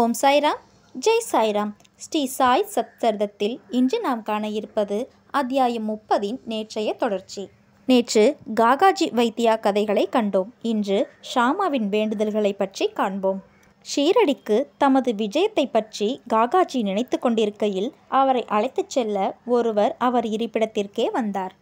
ஓம் சாய்ராம் ஜெய் சாய்ராம் ஸ்ரீ சாய் சத்சர்தத்தில் இன்று நாம் காண இருப்பது அத்தியாயம் முப்பதின் நேற்றைய தொடர்ச்சி நேற்று காகாஜி வைத்தியா கதைகளை கண்டோம் இன்று ஷாமாவின் வேண்டுதல்களை பற்றி காண்போம் ஷீரடிக்கு தமது விஜயத்தை பற்றி காகாஜி நினைத்து கொண்டிருக்கையில் அவரை அழைத்துச் செல்ல ஒருவர் அவர் இருப்பிடத்திற்கே வந்தார்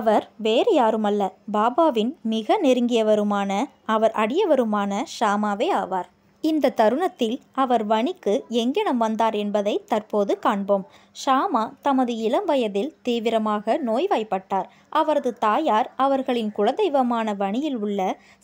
அவர் வேறு யாருமல்ல பாபாவின் மிக நெருங்கியவருமான அவர் அடியவருமான ஷாமாவே ஆவார் இந்த தருணத்தில் அவர் வணிக்கு எங்கிடம் வந்தார் என்பதை தற்போது காண்போம் ஷாமா தமது இளம் வயதில் தீவிரமாக நோய்வாய்ப்பட்டார் அவரது தாயார் அவர்களின் குலதெய்வமான வணியில் உள்ள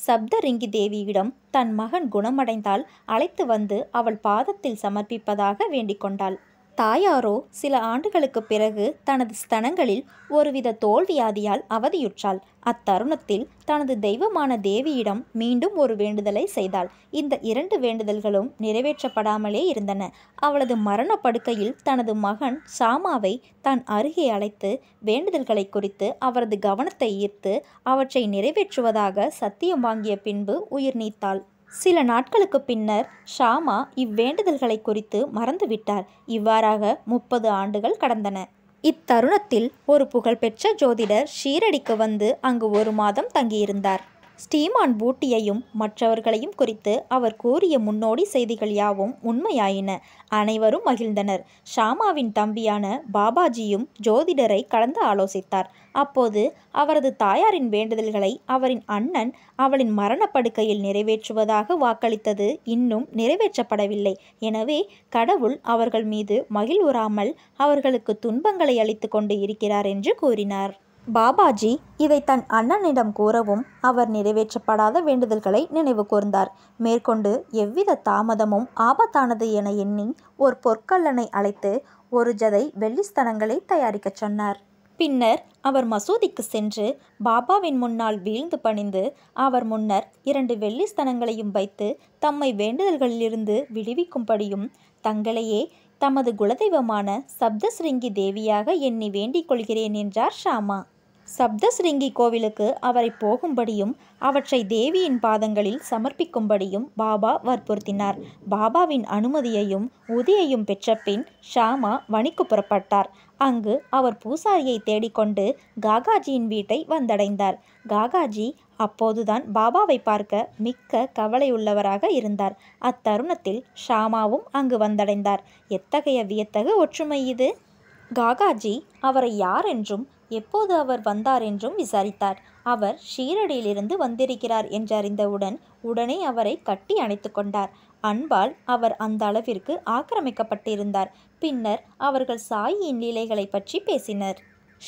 சப்தரிங்கி தேவியிடம் தன் மகன் குணமடைந்தால் அழைத்து வந்து அவள் பாதத்தில் சமர்ப்பிப்பதாக வேண்டிக் கொண்டாள் தாயாரோ சில ஆண்டுகளுக்கு பிறகு தனது ஸ்தனங்களில் ஒருவித தோல்வியாதியால் அவதியுற்றாள் அத்தருணத்தில் தனது தெய்வமான தேவியிடம் மீண்டும் ஒரு வேண்டுதலை செய்தாள் இந்த இரண்டு வேண்டுதல்களும் நிறைவேற்றப்படாமலே இருந்தன அவளது மரண படுக்கையில் தனது மகன் சாமாவை தன் அருகே அழைத்து வேண்டுதல்களை குறித்து அவரது கவனத்தை ஈர்த்து அவற்றை நிறைவேற்றுவதாக சத்தியம் வாங்கிய பின்பு உயிர் நீத்தாள் சில நாட்களுக்கு பின்னர் ஷாமா இவ்வேண்டுதல்களை குறித்து மறந்துவிட்டார் இவ்வாறாக முப்பது ஆண்டுகள் கடந்தன இத்தருணத்தில் ஒரு புகழ்பெற்ற ஜோதிடர் ஷீரடிக்கு வந்து அங்கு ஒரு மாதம் தங்கியிருந்தார் ஸ்டீமான் பூட்டியையும் மற்றவர்களையும் குறித்து அவர் கூறிய முன்னோடி செய்திகள் யாவும் உண்மையாயின அனைவரும் மகிழ்ந்தனர் ஷாமாவின் தம்பியான பாபாஜியும் ஜோதிடரை கலந்து ஆலோசித்தார் அப்போது அவரது தாயாரின் வேண்டுதல்களை அவரின் அண்ணன் அவளின் மரணப்படுக்கையில் நிறைவேற்றுவதாக வாக்களித்தது இன்னும் நிறைவேற்றப்படவில்லை எனவே கடவுள் அவர்கள் மீது மகிழ்வுறாமல் அவர்களுக்கு துன்பங்களை அளித்து கொண்டு இருக்கிறார் என்று கூறினார் பாபாஜி இதை தன் அண்ணனிடம் கூறவும் அவர் நிறைவேற்றப்படாத வேண்டுதல்களை நினைவு கூர்ந்தார் மேற்கொண்டு எவ்வித தாமதமும் ஆபத்தானது என எண்ணி ஒரு பொற்கல்லனை அழைத்து ஒரு ஜதை வெள்ளிஸ்தனங்களை தயாரிக்கச் சொன்னார் பின்னர் அவர் மசூதிக்கு சென்று பாபாவின் முன்னால் வீழ்ந்து பணிந்து அவர் முன்னர் இரண்டு வெள்ளிஸ்தனங்களையும் வைத்து தம்மை வேண்டுதல்களிலிருந்து விடுவிக்கும்படியும் தங்களையே தமது குலதெய்வமான சப்தஸ்ரிங்கி தேவியாக எண்ணி வேண்டிக் கொள்கிறேன் என்றார் ஷாமா சப்தஸ்ரிங்கி கோவிலுக்கு அவரை போகும்படியும் அவற்றை தேவியின் பாதங்களில் சமர்ப்பிக்கும்படியும் பாபா வற்புறுத்தினார் பாபாவின் அனுமதியையும் உதியையும் பெற்ற பின் ஷாமா வணிக்கு புறப்பட்டார் அங்கு அவர் பூசாரியை தேடிக்கொண்டு காகாஜியின் வீட்டை வந்தடைந்தார் காகாஜி அப்போதுதான் பாபாவை பார்க்க மிக்க கவலையுள்ளவராக இருந்தார் அத்தருணத்தில் ஷாமாவும் அங்கு வந்தடைந்தார் எத்தகைய வியத்தகு ஒற்றுமை இது காகாஜி அவரை யார் என்றும் எப்போது அவர் வந்தார் என்றும் விசாரித்தார் அவர் ஷீரடியிலிருந்து வந்திருக்கிறார் என்றறிந்தவுடன் உடனே அவரை கட்டி அணைத்து கொண்டார் அன்பால் அவர் அந்த அளவிற்கு ஆக்கிரமிக்கப்பட்டிருந்தார் பின்னர் அவர்கள் சாயியின் லீலைகளை பற்றி பேசினர்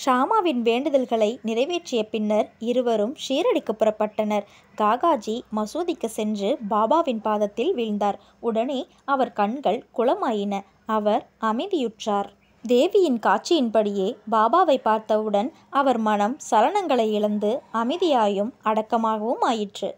ஷாமாவின் வேண்டுதல்களை நிறைவேற்றிய பின்னர் இருவரும் ஷீரடிக்கு புறப்பட்டனர் காகாஜி மசூதிக்கு சென்று பாபாவின் பாதத்தில் வீழ்ந்தார் உடனே அவர் கண்கள் குளமாயின அவர் அமைதியுற்றார் தேவியின் காட்சியின்படியே பாபாவை பார்த்தவுடன் அவர் மனம் சலனங்களை இழந்து அமைதியாயும் அடக்கமாகவும் ஆயிற்று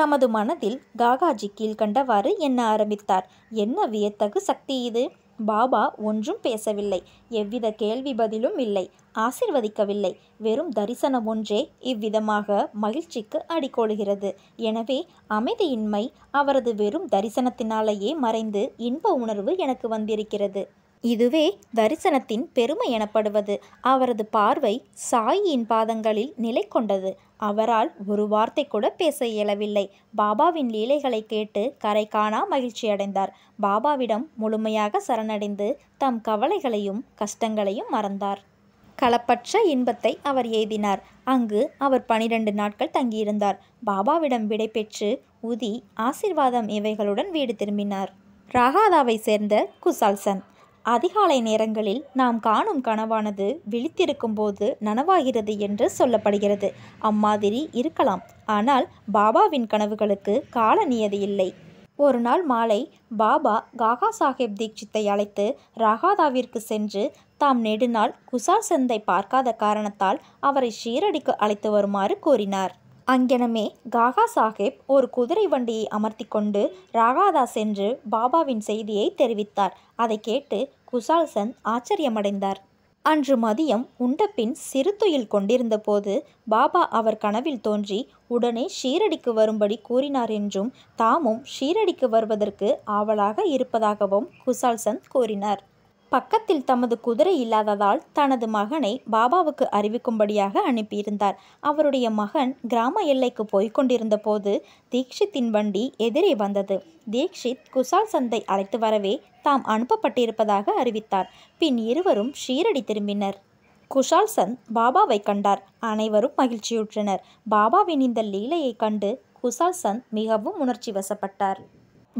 தமது மனதில் காகாஜி கீழ்கண்டவாறு எண்ண ஆரம்பித்தார் என்ன வியத்தகு சக்தி இது பாபா ஒன்றும் பேசவில்லை எவ்வித கேள்வி பதிலும் இல்லை ஆசிர்வதிக்கவில்லை வெறும் தரிசனம் ஒன்றே இவ்விதமாக மகிழ்ச்சிக்கு அடிக்கொள்கிறது எனவே அமைதியின்மை அவரது வெறும் தரிசனத்தினாலேயே மறைந்து இன்ப உணர்வு எனக்கு வந்திருக்கிறது இதுவே தரிசனத்தின் பெருமை எனப்படுவது அவரது பார்வை சாயியின் பாதங்களில் நிலை கொண்டது அவரால் ஒரு வார்த்தை கூட பேச இயலவில்லை பாபாவின் லீலைகளை கேட்டு கரை காணா மகிழ்ச்சி அடைந்தார் பாபாவிடம் முழுமையாக சரணடைந்து தம் கவலைகளையும் கஷ்டங்களையும் மறந்தார் களப்பற்ற இன்பத்தை அவர் எய்தினார் அங்கு அவர் பனிரெண்டு நாட்கள் தங்கியிருந்தார் பாபாவிடம் விடை பெற்று உதி ஆசிர்வாதம் இவைகளுடன் வீடு திரும்பினார் ராகாதாவை சேர்ந்த குசால்சன் அதிகாலை நேரங்களில் நாம் காணும் கனவானது விழித்திருக்கும் போது நனவாகிறது என்று சொல்லப்படுகிறது அம்மாதிரி இருக்கலாம் ஆனால் பாபாவின் கனவுகளுக்கு கால நியதி இல்லை ஒரு நாள் மாலை பாபா காகா சாஹேப் தீட்சித்தை அழைத்து ராகாதாவிற்கு சென்று தாம் நெடுநாள் குசார் சந்தை பார்க்காத காரணத்தால் அவரை ஷீரடிக்கு அழைத்து வருமாறு கூறினார் அங்கெனமே காகா சாஹேப் ஒரு குதிரை வண்டியை அமர்த்தி கொண்டு ராகாதா சென்று பாபாவின் செய்தியை தெரிவித்தார் அதை கேட்டு குசால்சந்த் ஆச்சரியமடைந்தார் அன்று மதியம் உண்டபின் சிறுத்துயில் கொண்டிருந்த போது பாபா அவர் கனவில் தோன்றி உடனே ஷீரடிக்கு வரும்படி கூறினார் என்றும் தாமும் ஷீரடிக்கு வருவதற்கு ஆவலாக இருப்பதாகவும் குசால்சந்த் கூறினார் பக்கத்தில் தமது குதிரை இல்லாததால் தனது மகனை பாபாவுக்கு அறிவிக்கும்படியாக அனுப்பியிருந்தார் அவருடைய மகன் கிராம எல்லைக்கு போய்கொண்டிருந்த போது தீக்ஷித்தின் வண்டி எதிரே வந்தது தீக்ஷித் குசால் சந்தை அழைத்து வரவே தாம் அனுப்பப்பட்டிருப்பதாக அறிவித்தார் பின் இருவரும் ஷீரடி திரும்பினர் குஷால் சந்த் பாபாவை கண்டார் அனைவரும் மகிழ்ச்சியுற்றனர் பாபாவின் இந்த லீலையை கண்டு குஷால் சந்த் மிகவும் உணர்ச்சி வசப்பட்டார்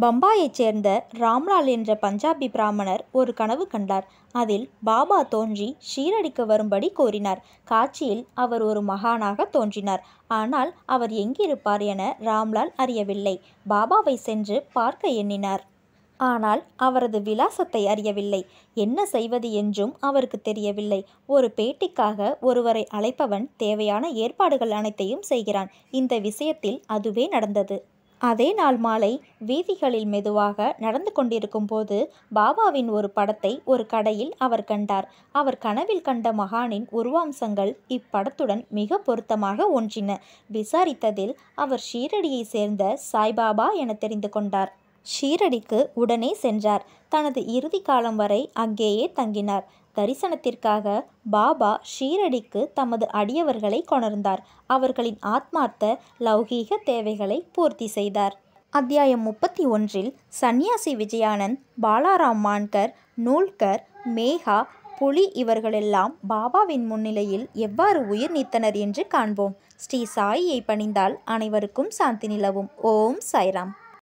பம்பாயைச் சேர்ந்த ராம்லால் என்ற பஞ்சாபி பிராமணர் ஒரு கனவு கண்டார் அதில் பாபா தோன்றி ஷீரடிக்க வரும்படி கோரினார் காட்சியில் அவர் ஒரு மகானாக தோன்றினார் ஆனால் அவர் எங்கிருப்பார் என ராம்லால் அறியவில்லை பாபாவை சென்று பார்க்க எண்ணினார் ஆனால் அவரது விலாசத்தை அறியவில்லை என்ன செய்வது என்றும் அவருக்கு தெரியவில்லை ஒரு பேட்டிக்காக ஒருவரை அழைப்பவன் தேவையான ஏற்பாடுகள் அனைத்தையும் செய்கிறான் இந்த விஷயத்தில் அதுவே நடந்தது அதே நாள் மாலை வீதிகளில் மெதுவாக நடந்து கொண்டிருக்கும் போது பாபாவின் ஒரு படத்தை ஒரு கடையில் அவர் கண்டார் அவர் கனவில் கண்ட மகானின் உருவாம்சங்கள் இப்படத்துடன் மிக பொருத்தமாக ஒன்றின விசாரித்ததில் அவர் ஷீரடியை சேர்ந்த சாய்பாபா என தெரிந்து கொண்டார் ஷீரடிக்கு உடனே சென்றார் தனது இறுதி காலம் வரை அங்கேயே தங்கினார் தரிசனத்திற்காக பாபா ஷீரடிக்கு தமது அடியவர்களை கொணர்ந்தார் அவர்களின் ஆத்மார்த்த லௌகீக தேவைகளை பூர்த்தி செய்தார் அத்தியாயம் முப்பத்தி ஒன்றில் சன்னியாசி விஜயானந்த் பாலாராம் மான்கர் நூல்கர் மேகா புலி இவர்களெல்லாம் பாபாவின் முன்னிலையில் எவ்வாறு உயிர் நீத்தனர் என்று காண்போம் ஸ்ரீ சாயியை பணிந்தால் அனைவருக்கும் சாந்தி நிலவும் ஓம் சாய்ராம்